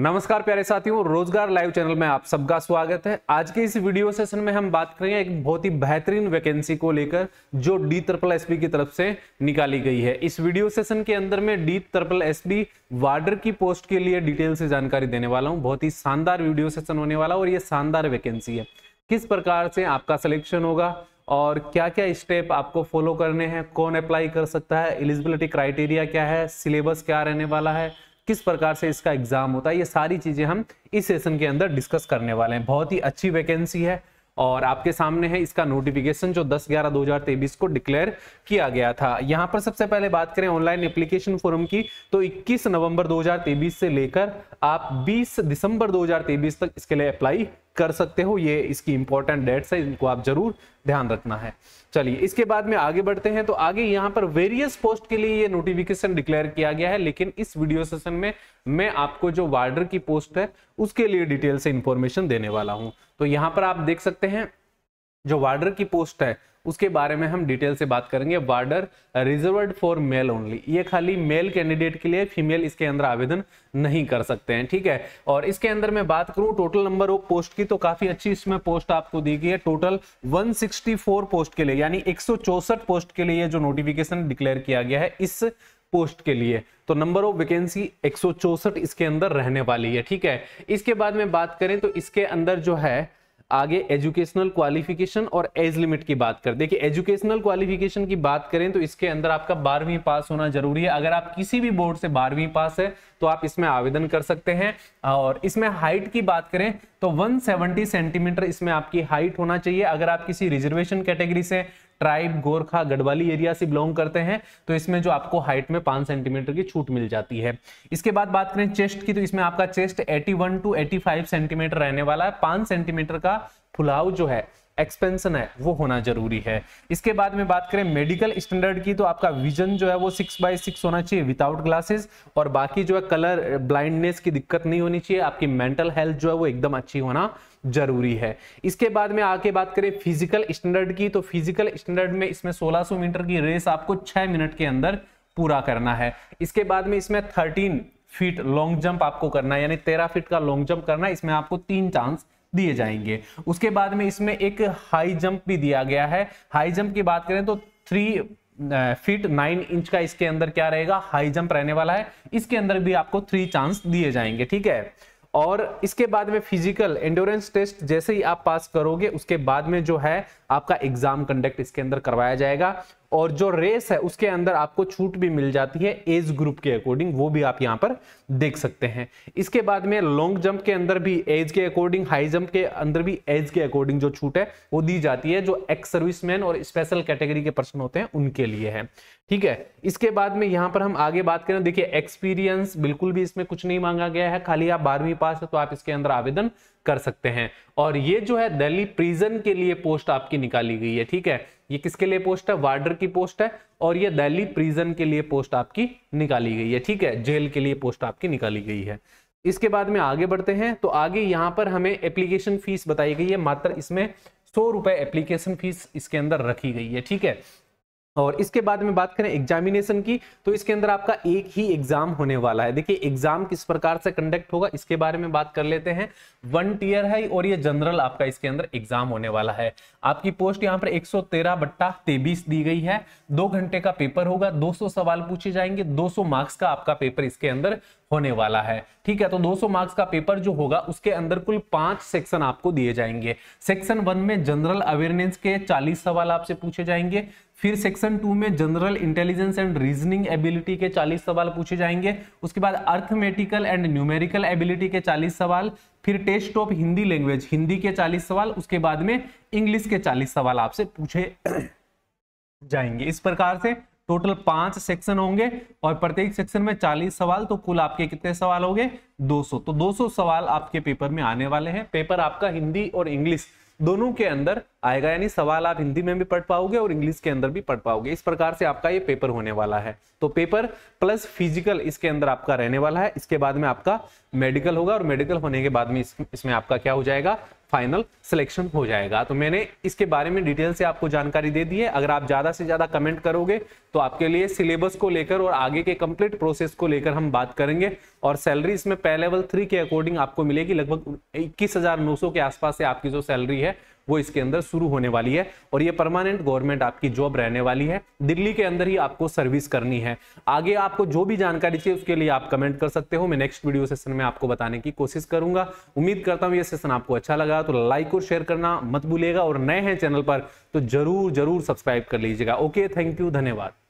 नमस्कार प्यारे साथियों रोजगार लाइव चैनल में आप सबका स्वागत है आज के इस वीडियो सेशन में हम बात करेंगे एक बहुत ही बेहतरीन वैकेंसी को लेकर जो डी ट्रिपल एस की तरफ से निकाली गई है इस वीडियो सेशन के अंदर में डी ट्रिपल एस वार्डर की पोस्ट के लिए डिटेल से जानकारी देने वाला हूँ बहुत ही शानदार वीडियो सेशन होने वाला और ये शानदार वैकेंसी है किस प्रकार से आपका सिलेक्शन होगा और क्या क्या स्टेप आपको फॉलो करने हैं कौन अप्लाई कर सकता है एलिजिबिलिटी क्राइटेरिया क्या है सिलेबस क्या रहने वाला है किस प्रकार से इसका एग्जाम होता है ये सारी चीजें हम इस सेशन के अंदर डिस्कस करने वाले हैं बहुत ही अच्छी वैकेंसी है और आपके सामने है इसका नोटिफिकेशन जो 10 ग्यारह दो को डिक्लेयर किया गया था यहाँ पर सबसे पहले बात करें ऑनलाइन एप्लीकेशन फॉर्म की तो 21 नवंबर 2023 से लेकर आप 20 दिसंबर 2023 तक इसके लिए अप्लाई कर सकते हो ये इसकी इंपॉर्टेंट डेट्स है इनको आप जरूर ध्यान रखना है चलिए इसके बाद में आगे बढ़ते हैं तो आगे यहाँ पर वेरियस पोस्ट के लिए ये नोटिफिकेशन डिक्लेयर किया गया है लेकिन इस वीडियो सेशन में मैं आपको जो वार्डर की पोस्ट है उसके लिए डिटेल से इंफॉर्मेशन देने वाला हूँ तो यहाँ पर आप देख सकते हैं जो वार्डर की पोस्ट है उसके बारे में हम डिटेल से बात करेंगे warder reserve for male only ये खाली मेल कैंडिडेट के लिए फीमेल इसके अंदर आवेदन नहीं कर सकते हैं ठीक है और इसके अंदर मैं बात करूं टोटल नंबर ऑफ पोस्ट की तो काफी अच्छी इसमें पोस्ट आपको दी गई है टोटल 164 पोस्ट के लिए यानी एक पोस्ट के लिए जो नोटिफिकेशन डिक्लेयर किया गया है इस पोस्ट के लिए तो नंबर ऑफ वैकेंसी एक इसके अंदर रहने वाली है ठीक है इसके बाद में बात करें तो इसके अंदर जो है आगे एजुकेशनल क्वालिफिकेशन और एज लिमिट की बात कर देखिए एजुकेशनल क्वालिफिकेशन की बात करें तो इसके अंदर आपका बारहवीं पास होना जरूरी है अगर आप किसी भी बोर्ड से बारहवीं पास है तो आप इसमें आवेदन कर सकते हैं और इसमें हाइट की बात करें तो 170 सेंटीमीटर इसमें आपकी हाइट होना चाहिए अगर आप किसी रिजर्वेशन कैटेगरी से ट्राइब गोरखा गढ़वाली एरिया से बिलोंग करते हैं तो इसमें जो आपको हाइट में पांच सेंटीमीटर की छूट मिल जाती है इसके बाद बात करें चेस्ट की तो इसमें आपका चेस्ट 81 टू 85 सेंटीमीटर रहने वाला है पांच सेंटीमीटर का फुलाव जो है एक्सपेंशन है वो होना जरूरी है इसके बाद में बात करें मेडिकल स्टैंडर्ड की तो आपका विजन जो है वो सिक्स बाय सिक्स होना चाहिए विदाउट ग्लासेस और बाकी जो है कलर ब्लाइंडनेस की दिक्कत नहीं होनी चाहिए आपकी मेंटल हेल्थ जो है वो एकदम अच्छी होना जरूरी है इसके बाद में आके बात करें फिजिकल स्टैंडर्ड की तो फिजिकल स्टैंडर्ड में इसमें सोलह मीटर की रेस आपको छह मिनट के अंदर पूरा करना है इसके बाद में इसमें थर्टीन फीट लॉन्ग जंप आपको करना है यानी तेरह फीट का लॉन्ग जंप करना है इसमें आपको तीन चांस दिए जाएंगे उसके बाद में इसमें एक हाई जंप भी दिया गया है हाई जंप की बात करें तो थ्री फीट नाइन इंच का इसके अंदर क्या रहेगा हाई जंप रहने वाला है इसके अंदर भी आपको थ्री चांस दिए जाएंगे ठीक है और इसके बाद में फिजिकल एंडोरेंस टेस्ट जैसे ही आप पास करोगे उसके बाद में जो है आपका एग्जाम कंडक्ट इसके अंदर करवाया जाएगा और जो रेस है उसके अंदर आपको छूट भी मिल जाती है एज ग्रुप के अकॉर्डिंग वो भी आप यहाँ पर देख सकते हैं इसके बाद में लॉन्ग जंप के अंदर भी एज के अकॉर्डिंग हाई जंप के अंदर भी एज के अकॉर्डिंग जो छूट है वो दी जाती है जो एक्स सर्विसमैन और स्पेशल कैटेगरी के पर्सन होते हैं उनके लिए है ठीक है इसके बाद में यहाँ पर हम आगे बात करें देखिए एक्सपीरियंस बिल्कुल भी इसमें कुछ नहीं मांगा गया है खाली आप बारहवीं पास है तो आप इसके अंदर आवेदन कर सकते हैं और ये जो है दिल्ली प्रिजन के लिए पोस्ट आपकी निकाली गई है ठीक है ये किसके लिए पोस्ट है वार्डर की पोस्ट है और ये दिल्ली प्रिजन के लिए पोस्ट आपकी निकाली गई है ठीक है जेल के लिए पोस्ट आपकी निकाली गई है इसके बाद में आगे बढ़ते हैं तो आगे यहाँ पर हमें एप्लीकेशन फीस बताई गई है मात्र इसमें सौ रुपए एप्लीकेशन फीस इसके अंदर रखी गई है ठीक है और इसके बाद में बात करें एग्जामिनेशन की तो इसके अंदर आपका एक ही एग्जाम होने वाला है देखिए एग्जाम किस प्रकार से कंडक्ट होगा इसके बारे में बात कर लेते हैं वन टीयर है और ये जनरल आपका इसके अंदर एग्जाम होने वाला है आपकी पोस्ट यहाँ पर 113 बट्टा तेबीस दी गई है दो घंटे का पेपर होगा 200 सवाल पूछे जाएंगे 200 मार्क्स का आपका पेपर इसके अंदर होने वाला है ठीक है तो 200 मार्क्स का पेपर जो होगा उसके अंदर कुल पांच सेक्शन आपको दिए जाएंगे सेक्शन वन में जनरल अवेयरनेस के 40 सवाल आपसे पूछे जाएंगे फिर सेक्शन टू में general intelligence and reasoning ability के 40 सवाल पूछे जाएंगे उसके बाद अर्थमेटिकल एंड न्यूमेरिकल एबिलिटी के 40 सवाल फिर test of Hindi language Hindi के 40 सवाल उसके बाद में इंग्लिश के 40 सवाल आपसे पूछे जाएंगे इस प्रकार से टोटल पांच सेक्शन होंगे और प्रत्येक सेक्शन में चालीस सवाल तो कुल आपके कितने सवाल होंगे दो तो दो सवाल आपके पेपर में आने वाले हैं पेपर आपका हिंदी और इंग्लिश दोनों के अंदर आएगा यानी सवाल आप हिंदी में भी पढ़ पाओगे और इंग्लिश के अंदर भी पढ़ पाओगे इस प्रकार से आपका ये पेपर होने वाला है तो पेपर प्लस फिजिकल इसके अंदर आपका रहने वाला है इसके बाद में आपका मेडिकल होगा और मेडिकल होने के बाद में इस, इसमें आपका क्या हो जाएगा फाइनल सिलेक्शन हो जाएगा तो मैंने इसके बारे में डिटेल से आपको जानकारी दे दी है अगर आप ज़्यादा से ज़्यादा कमेंट करोगे तो आपके लिए सिलेबस को लेकर और आगे के कंप्लीट प्रोसेस को लेकर हम बात करेंगे और सैलरी इसमें पे लेवल थ्री के अकॉर्डिंग आपको मिलेगी लगभग इक्कीस के आसपास से आपकी जो सैलरी है वो इसके अंदर शुरू होने वाली है और ये परमानेंट गवर्नमेंट आपकी जॉब रहने वाली है दिल्ली के अंदर ही आपको सर्विस करनी है आगे आपको जो भी जानकारी चाहिए उसके लिए आप कमेंट कर सकते हो मैं नेक्स्ट वीडियो सेशन में आपको बताने की कोशिश करूंगा उम्मीद करता हूं ये सेशन आपको अच्छा लगा तो लाइक और शेयर करना मत भूलिएगा और नए हैं चैनल पर तो जरूर जरूर सब्सक्राइब कर लीजिएगा ओके थैंक यू धन्यवाद